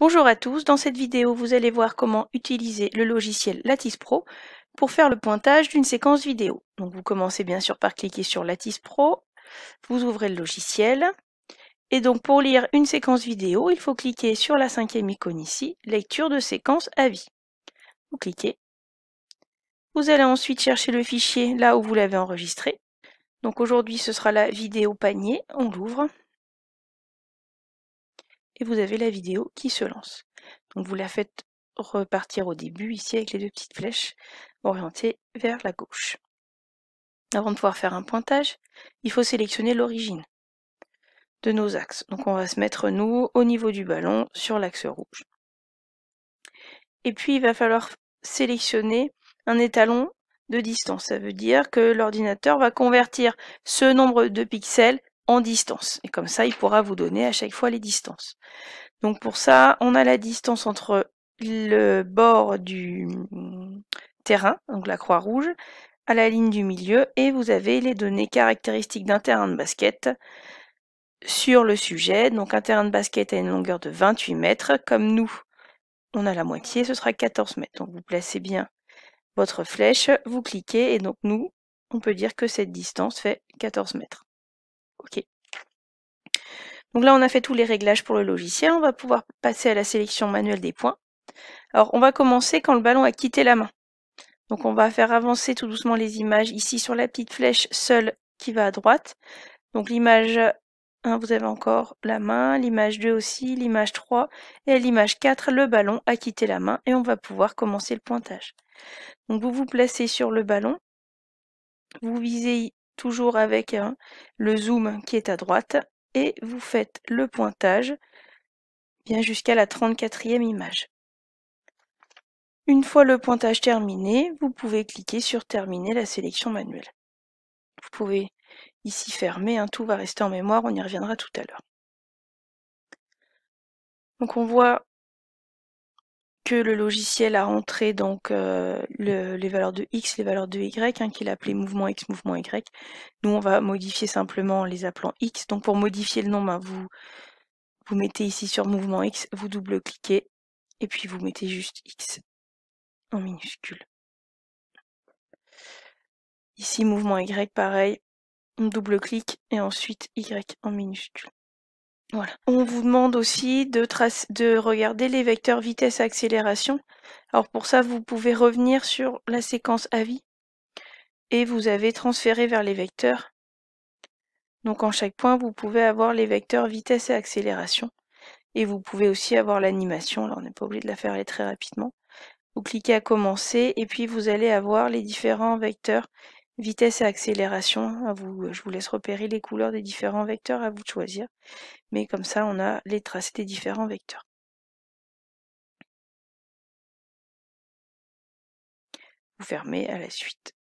Bonjour à tous, dans cette vidéo vous allez voir comment utiliser le logiciel Lattice Pro pour faire le pointage d'une séquence vidéo. Donc vous commencez bien sûr par cliquer sur Lattice Pro, vous ouvrez le logiciel, et donc pour lire une séquence vidéo, il faut cliquer sur la cinquième icône ici, lecture de séquence à vie. Vous cliquez, vous allez ensuite chercher le fichier là où vous l'avez enregistré. Donc aujourd'hui ce sera la vidéo panier, on l'ouvre, et vous avez la vidéo qui se lance. Donc vous la faites repartir au début ici avec les deux petites flèches orientées vers la gauche. Avant de pouvoir faire un pointage, il faut sélectionner l'origine de nos axes. Donc on va se mettre nous au niveau du ballon sur l'axe rouge. Et puis il va falloir sélectionner un étalon de distance. Ça veut dire que l'ordinateur va convertir ce nombre de pixels en distance. Et comme ça, il pourra vous donner à chaque fois les distances. Donc pour ça, on a la distance entre le bord du mm, terrain, donc la croix rouge, à la ligne du milieu, et vous avez les données caractéristiques d'un terrain de basket sur le sujet. Donc un terrain de basket a une longueur de 28 mètres. Comme nous, on a la moitié, ce sera 14 mètres. Donc vous placez bien votre flèche, vous cliquez, et donc nous, on peut dire que cette distance fait 14 mètres. OK. Donc là, on a fait tous les réglages pour le logiciel. On va pouvoir passer à la sélection manuelle des points. Alors, on va commencer quand le ballon a quitté la main. Donc, on va faire avancer tout doucement les images ici sur la petite flèche seule qui va à droite. Donc, l'image 1, hein, vous avez encore la main, l'image 2 aussi, l'image 3 et l'image 4, le ballon a quitté la main et on va pouvoir commencer le pointage. Donc, vous vous placez sur le ballon, vous visez toujours avec hein, le zoom qui est à droite, et vous faites le pointage bien jusqu'à la 34e image. Une fois le pointage terminé, vous pouvez cliquer sur Terminer la sélection manuelle. Vous pouvez ici fermer, hein, tout va rester en mémoire, on y reviendra tout à l'heure. Donc on voit que le logiciel a rentré donc euh, les valeurs de x, les valeurs de y, hein, qu'il a appelé mouvement x, mouvement y. Nous, on va modifier simplement les appelant x. Donc pour modifier le nom, ben, vous, vous mettez ici sur mouvement x, vous double-cliquez, et puis vous mettez juste x en minuscule. Ici, mouvement y, pareil, on double-clique, et ensuite y en minuscule. On vous demande aussi de, de regarder les vecteurs vitesse-accélération. et Alors pour ça, vous pouvez revenir sur la séquence avis. et vous avez transféré vers les vecteurs. Donc en chaque point, vous pouvez avoir les vecteurs vitesse et accélération. Et vous pouvez aussi avoir l'animation, là on n'est pas obligé de la faire aller très rapidement. Vous cliquez à commencer et puis vous allez avoir les différents vecteurs Vitesse et accélération, je vous laisse repérer les couleurs des différents vecteurs, à vous de choisir. Mais comme ça, on a les tracés des différents vecteurs. Vous fermez à la suite.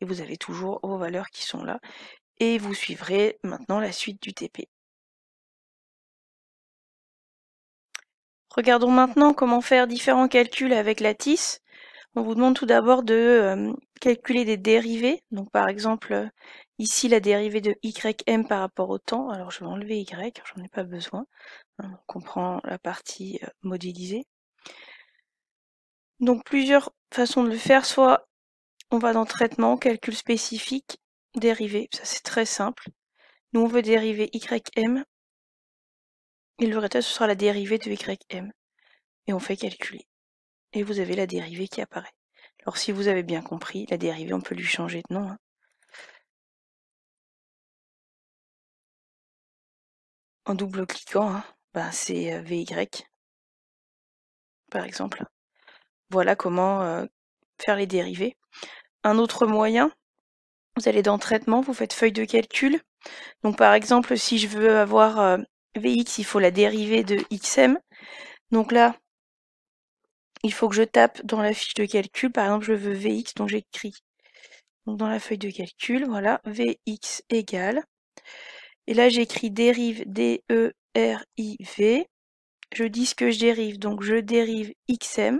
Et vous avez toujours vos valeurs qui sont là. Et vous suivrez maintenant la suite du TP. Regardons maintenant comment faire différents calculs avec la on vous demande tout d'abord de euh, calculer des dérivés. Donc par exemple, euh, ici la dérivée de ym par rapport au temps. Alors je vais enlever y, j'en ai pas besoin. Hein, on comprend la partie euh, modélisée. Donc plusieurs façons de le faire, soit on va dans traitement, calcul spécifique, dérivée, ça c'est très simple. Nous on veut dériver ym, et le résultat ce sera la dérivée de ym. Et on fait calculer et vous avez la dérivée qui apparaît. Alors si vous avez bien compris, la dérivée, on peut lui changer de nom. Hein. En double-cliquant, hein, ben, c'est euh, VY, par exemple. Voilà comment euh, faire les dérivées. Un autre moyen, vous allez dans Traitement, vous faites feuille de calcul. Donc par exemple, si je veux avoir euh, VX, il faut la dérivée de XM. Donc là, il faut que je tape dans la fiche de calcul, par exemple je veux Vx, donc j'écris dans la feuille de calcul, voilà, Vx égale, et là j'écris dérive D-E-R-I-V, je dis ce que je dérive, donc je dérive xm,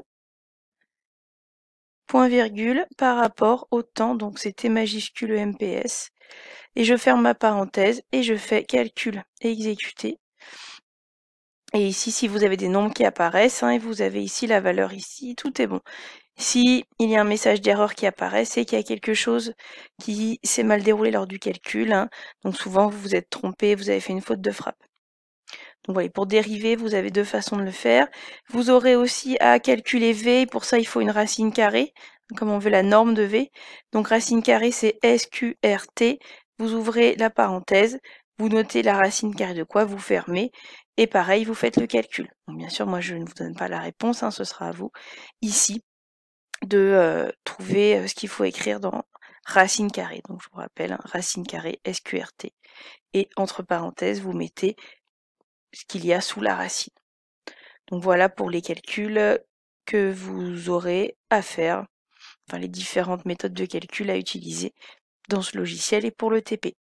point virgule, par rapport au temps, donc c'était majuscule e MPS, et je ferme ma parenthèse, et je fais calcul et exécuter, et ici, si vous avez des nombres qui apparaissent, hein, et vous avez ici la valeur ici, tout est bon. Si il y a un message d'erreur qui apparaît, c'est qu'il y a quelque chose qui s'est mal déroulé lors du calcul. Hein, donc souvent, vous vous êtes trompé, vous avez fait une faute de frappe. Donc voilà, pour dériver, vous avez deux façons de le faire. Vous aurez aussi à calculer V, pour ça il faut une racine carrée, comme on veut la norme de V. Donc racine carrée, c'est SQRT. Vous ouvrez la parenthèse, vous notez la racine carrée de quoi, vous fermez, et pareil, vous faites le calcul. bien sûr, moi, je ne vous donne pas la réponse, hein, ce sera à vous, ici, de euh, trouver euh, ce qu'il faut écrire dans racine carrée. Donc, je vous rappelle, hein, racine carrée SQRT. Et entre parenthèses, vous mettez ce qu'il y a sous la racine. Donc, voilà pour les calculs que vous aurez à faire, enfin les différentes méthodes de calcul à utiliser dans ce logiciel et pour le TP.